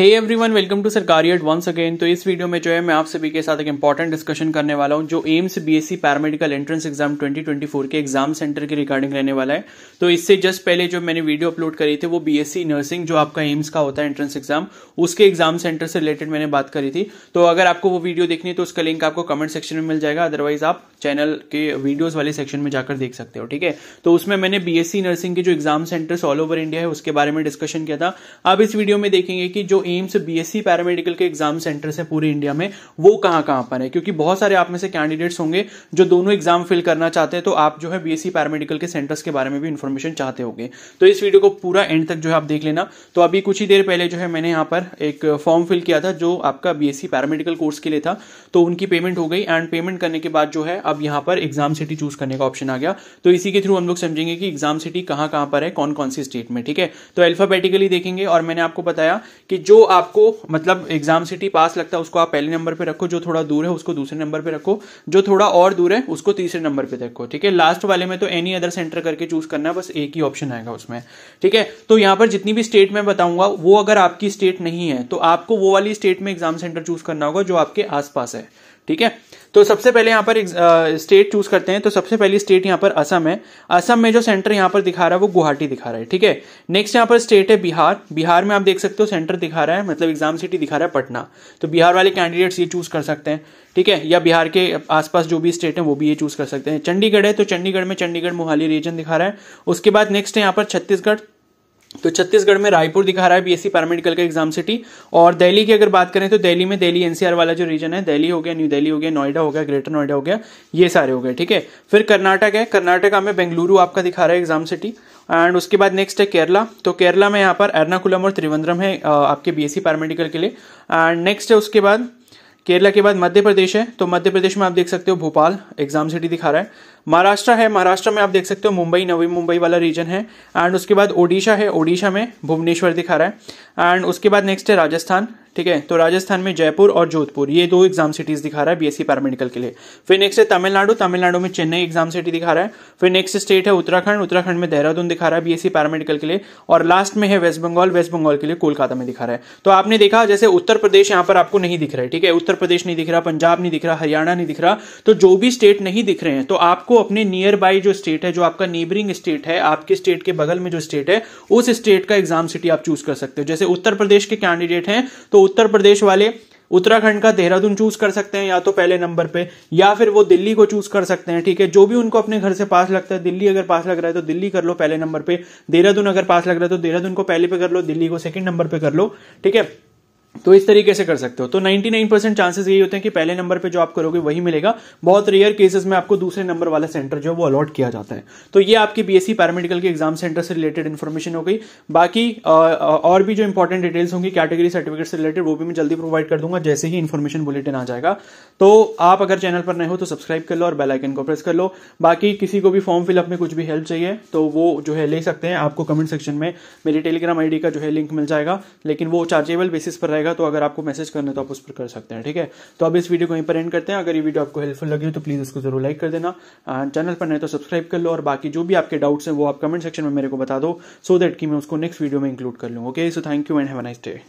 hey everyone welcome to सरकारी at once again तो इस वीडियो में जो है मैं आप सभी के साथ एक इंपॉर्टेंट डिस्कशन करने वाला हूं जो AIIMS BSc paramedical entrance exam 2024 के एग्जाम सेंटर के रिगार्डिंग रहने वाला है तो इससे जस्ट पहले जो मैंने वीडियो अपलोड करी थी वो बीएससी नर्सिंग जो आपका एम्स का होता है एंट्रेंस एग्जाम उसके एग्जाम सेंटर से रिलेटेड मैंने बात करी थी तो अगर आपको वो वीडियो देखनी है तो उसका लिंक आपको कमेंट सेक्शन में मिल जाएगा अदरवाइज आप चैनल के वीडियोज वाले सेक्शन में जाकर देख सकते हो ठीक है तो उसमें मैंने बीएससी नर्सिंग के जो exam centers all over India है उसके बारे में डिस्कशन किया था आप इस वीडियो में देखेंगे कि जो एम्स बीएससी पैरामेडिकल के एग्जाम सेंटर्स हैं पूरे इंडिया में वो कहाँ कहाँ पर है क्योंकि बहुत सारे आप में से कैंडिडेट्स होंगे जो दोनों एग्जाम फिल करना चाहते हैं तो आप जो है बीएससी पैरामेडिकल e के सेंटर्स के बारे में भी इन्फॉर्मेशन चाहते होंगे तो इस वीडियो को पूरा एंड तक जो है आप देख लेना तो अभी कुछ ही देर पहले जो है मैंने यहाँ पर एक फॉर्म फिल किया था जो आपका बीएससी पैरामेडिकल कोर्स के लिए था तो उनकी पेमेंट हो गई एंड पेमेंट करने के बाद जो है अब यहाँ पर एग्जाम सिटी चूज करने का ऑप्शन आ गया तो इसी के थ्रू हम लोग समझेंगे कि एग्जाम सिटी कहाँ कहाँ पर है कौन कौन सी स्टेट में ठीक है तो अल्फाबेटिकली देखेंगे और मैंने आपको बताया कि जो जो आपको मतलब एग्जाम सिटी पास लगता है उसको आप पहले नंबर पे रखो जो थोड़ा दूर है उसको दूसरे नंबर पे रखो जो थोड़ा और दूर है उसको तीसरे नंबर पे रखो ठीक है लास्ट वाले में तो एनी अदर सेंटर करके चूज करना है बस एक ही ऑप्शन आएगा उसमें ठीक है तो यहां पर जितनी भी स्टेट में बताऊंगा वो अगर आपकी स्टेट नहीं है तो आपको वो वाली स्टेट में एग्जाम सेंटर चूज करना होगा जो आपके आसपास है ठीक है तो सबसे पहले यहां पर स्टेट uh, चूज करते हैं तो सबसे पहली स्टेट यहां पर असम है असम में जो सेंटर यहां पर दिखा रहा है वो गुवाहाटी दिखा रहा है ठीक है नेक्स्ट यहां पर स्टेट है बिहार बिहार में आप देख सकते हो सेंटर दिखा दिखा रहा है मतलब एग्जाम सिटी दिखा रहा है पटना तो बिहार वाले कैंडिडेट्स ये चूज कर सकते हैं ठीक है या बिहार के आसपास जो भी स्टेट है वो भी ये चूज कर सकते हैं चंडीगढ़ है तो चंडीगढ़ में चंडीगढ़ मोहाली रीजन दिखा रहा है उसके बाद नेक्स्ट है यहाँ पर छत्तीसगढ़ तो छत्तीसगढ़ में रायपुर दिखा रहा है बीएससी पैरामेडिकल e का एग्जाम सिटी और दिल्ली की अगर बात करें तो दिल्ली में दिल्ली एनसीआर वाला जो रीजन है दिल्ली हो गया न्यू दिल्ली हो गया नोएडा हो गया ग्रेटर नोएडा हो गया ये सारे हो गए ठीक है फिर कर्नाटक है कर्नाटक में बेंगलुरु आपका दिखा रहा है एग्जाम सिटी एंड उसके बाद नेक्स्ट है केरला तो केरला में यहाँ पर एर्नाकुलम और त्रिवंद्रम है आपके बीएससी पैरामेडिकल e के लिए एंड नेक्स्ट है उसके बाद केरला के बाद मध्य प्रदेश है तो मध्य प्रदेश में आप देख सकते हो भोपाल एग्जाम सिटी दिखा रहा है महाराष्ट्र है महाराष्ट्र में आप देख सकते हो मुंबई नवी मुंबई वाला रीजन है एंड उसके बाद ओडिशा है ओडिशा में भुवनेश्वर दिखा रहा है एंड उसके बाद नेक्स्ट है राजस्थान ठीक है तो राजस्थान में जयपुर और जोधपुर ये दो एग्जाम सिटीज दिखा रहा है बीएससी पैरामेडिकल के लिए फिर नेक्स्ट है तमिलनाडु तमिलनाडु में चेन्नई एग्जाम सिटी दिखा रहा है फिर नेक्स्ट स्टेट है उत्तराखंड उत्तराखंड में देहरादून दिखा रहा है बीएससी पैरामेडिकल के लिए और लास्ट में है वेस्ट बंगाल वेस्ट बंगाल के लिए कोलकाता में दिखा रहा है तो आपने देखा जैसे उत्तर प्रदेश यहां पर आपको नहीं दिख रहा है ठीक है उत्तर प्रदेश नहीं दिख रहा पंजाब नहीं दिख रहा हरियाणा नहीं दिख रहा तो जो भी स्टेट नहीं दिख रहे हैं तो आपको अपने नियर बाई जो स्टेट है जो आपका नेबरिंग स्टेट है आपके स्टेट के बगल में जो स्टेट है उस स्टेट का एग्जाम सिटी आप चूज कर सकते हो जैसे उत्तर प्रदेश के कैंडिडेट हैं तो उत्तर प्रदेश वाले उत्तराखंड का देहरादून चूज कर सकते हैं या तो पहले नंबर पे या फिर वो दिल्ली को चूज कर सकते हैं ठीक है जो भी उनको अपने घर से पास लगता है दिल्ली अगर पास लग रहा है तो दिल्ली कर लो पहले नंबर पे देहरादून अगर पास लग रहा है तो देहरादून को पहले पे कर लो दिल्ली को सेकंड नंबर पे कर लो ठीक है तो इस तरीके से कर सकते हो तो 99 परसेंट चांसेस यही होते हैं कि पहले नंबर पे जो आप करोगे वही मिलेगा बहुत रेयर केसेस में आपको दूसरे नंबर वाला सेंटर जो है वो अलॉट किया जाता है तो ये आपकी बीएससी पैरामेडिकल के एग्जाम सेंटर से रिलेटेड इन्फॉर्मेशन हो गई बाकी और भी जो इंपॉर्टेंट डिटेल्स होंगी कैटेगरी सर्टिफिकेट से रिलेटेड वो भी मैं जल्दी प्रोवाइड कर दूंगा जैसे ही इन्फॉर्मेशन बुलेटिन आ जाएगा तो आप अगर चैनल पर नए हो तो सब्सक्राइब कर लो और बेलाइकन को प्रेस कर लो बाकी किसी को भी फॉर्म फिलअप में कुछ भी हेल्प चाहिए तो वो जो है ले सकते हैं आपको कमेंट सेक्शन में मेरे टेलीग्राम आईडी का जो है लिंक मिल जाएगा लेकिन वो चार्जेबल बेसिस पर रहेगा रहेगा तो अगर आपको मैसेज करना है तो आप उस पर कर सकते हैं ठीक है तो अब इस वीडियो को यहीं पर एंड करते हैं अगर ये वीडियो आपको हेल्पफुल लगी हो तो प्लीज़ उसको जरूर लाइक कर देना चैनल पर नहीं तो सब्सक्राइब कर लो और बाकी जो भी आपके डाउट्स हैं वो आप कमेंट सेक्शन में मेरे को बता दो सो so दैट कि मैं उसको नेक्स्ट वीडियो में इंक्लूड कर लूँ okay so thank you and have nice day